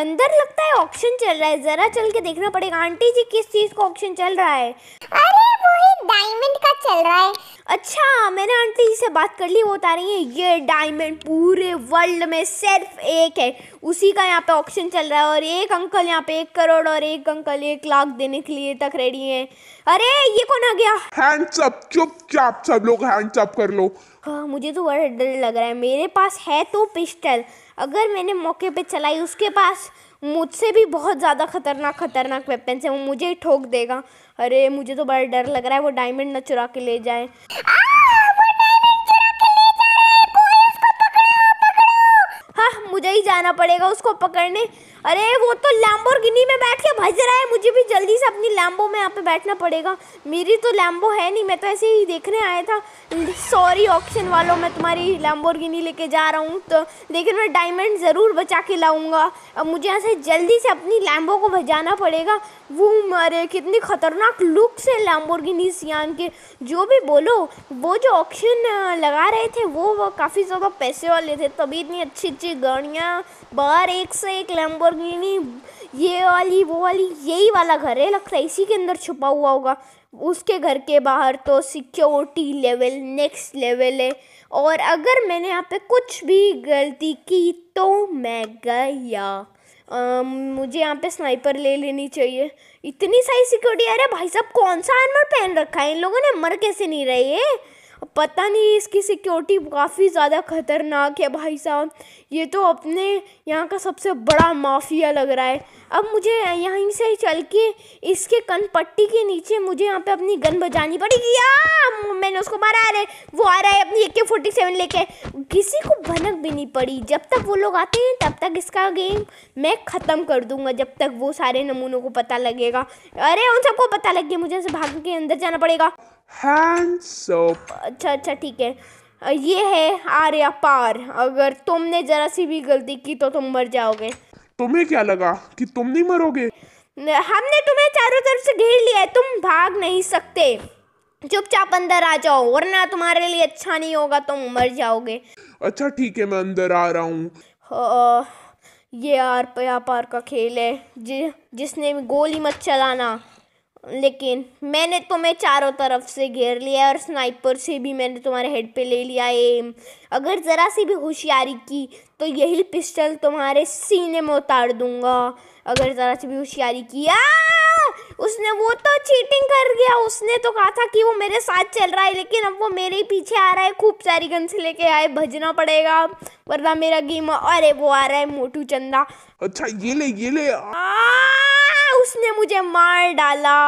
अंदर लगता है ऑक्शन चल रहा है जरा चल के देखना पड़ेगा आंटी जी किस चीज का ऑक्शन चल रहा है अरे वो डायमंड का चल रहा है अच्छा मैंने आंटी से बात कर ली वो बता रही है ये डायमंड पूरे वर्ल्ड में सिर्फ एक है उसी का यहाँ पे ऑक्शन चल रहा है और एक अंकल यहाँ पे एक करोड़ और एक अंकल एक लाख देने के लिए तक रेडी हैं अरे ये कौन आ गया हैंड्स अप चुपचाप सब लोग हैंड्स अप कर लो हाँ मुझे तो बड़ा डर लग रहा है मेरे पास है तो पिस्टल अगर मैंने मौके पे चलाई उसके पास मुझसे भी बहुत ज़्यादा खतरनाक खतरनाक वेपन है वो मुझे ही ठोक देगा अरे मुझे तो बड़ा डर लग रहा है वो डायमंड ना चुरा के ले जाए हाँ मुझे ही जाना पड़ेगा उसको पकड़ने अरे वो गिनी में बैठ के भज रहा है मुझे भी जल्दी से अपनी लैम्बो में यहाँ पे बैठना पड़ेगा मेरी तो लैम्बो है नहीं मैं तो ऐसे ही देखने आया था सॉरी ऑप्शन वालों मैं तुम्हारी गिनी लेके जा रहा हूँ तो लेकिन मैं डायमंड ज़रूर बचा के लाऊँगा अब मुझे यहाँ से जल्दी से अपनी लैम्बो को भजाना पड़ेगा वो मारे कितनी ख़तरनाक लुक से गिनी सियान के जो भी बोलो वो जो ऑप्शन लगा रहे थे वो, वो काफ़ी ज़्यादा पैसे वाले थे तभी इतनी अच्छी अच्छी गाड़ियाँ बार एक से एक लैम्बो ये वाली वो वाली यही वाला घर है लगता है इसी के अंदर छुपा हुआ होगा उसके घर के बाहर तो सिक्योरिटी लेवल नेक्स्ट लेवल है और अगर मैंने यहाँ पे कुछ भी गलती की तो मैं गया आ, मुझे यहाँ पे स्नाइपर ले लेनी चाहिए इतनी सारी सिक्योरिटी अरे भाई साहब कौन सा आर्मर पहन रखा है इन लोगों ने मर कैसे नहीं रहे पता नहीं इसकी सिक्योरिटी काफ़ी ज़्यादा खतरनाक है भाई साहब ये तो अपने यहाँ का सबसे बड़ा माफिया लग रहा है अब मुझे यहीं से चल के इसके कन पट्टी के नीचे मुझे यहाँ पे अपनी गन बजानी पड़ेगी या मैंने उसको मारा अरे वो आ रहा है अपनी ए के फोर्टी सेवन लेके किसी को भनक भी नहीं पड़ी जब तक वो लोग आते हैं तब तक इसका गेम मैं ख़त्म कर दूंगा जब तक वो सारे नमूनों को पता लगेगा अरे उन सबको पता लग गया मुझे भाग के अंदर जाना पड़ेगा अच्छा अच्छा ठीक है ये है आर्या पार अगर तुमने जरा सी भी गलती की तो तुम मर जाओगे तुम्हें क्या लगा कि तुम नहीं मरोगे हमने तुम्हें चारों तरफ से घेर लिया है तुम भाग नहीं सकते चुपचाप अंदर आ जाओ वरना तुम्हारे लिए अच्छा नहीं होगा तुम मर जाओगे अच्छा ठीक है मैं अंदर आ रहा हूँ ये आर पार का खेल है जि, जिसने गोली मत चलाना लेकिन मैंने तुम्हें चारों तरफ से घेर लिया और स्नाइपर से भी मैंने तुम्हारे हेड पे ले लिया एम अगर ज़रा सी भी होशियारी की तो यही पिस्टल तुम्हारे सीने में उतार दूंगा अगर ज़रा सी भी होशियारी की उसने वो तो चीटिंग कर गया उसने तो कहा था कि वो मेरे साथ चल रहा है लेकिन अब वो मेरे ही पीछे आ रहा है खूब सारी से लेके आए भजना पड़ेगा वरना मेरा गेम अरे वो आ रहा है मोटू चंदा अच्छा ये ले ये ले आ! उसने मुझे मार डाला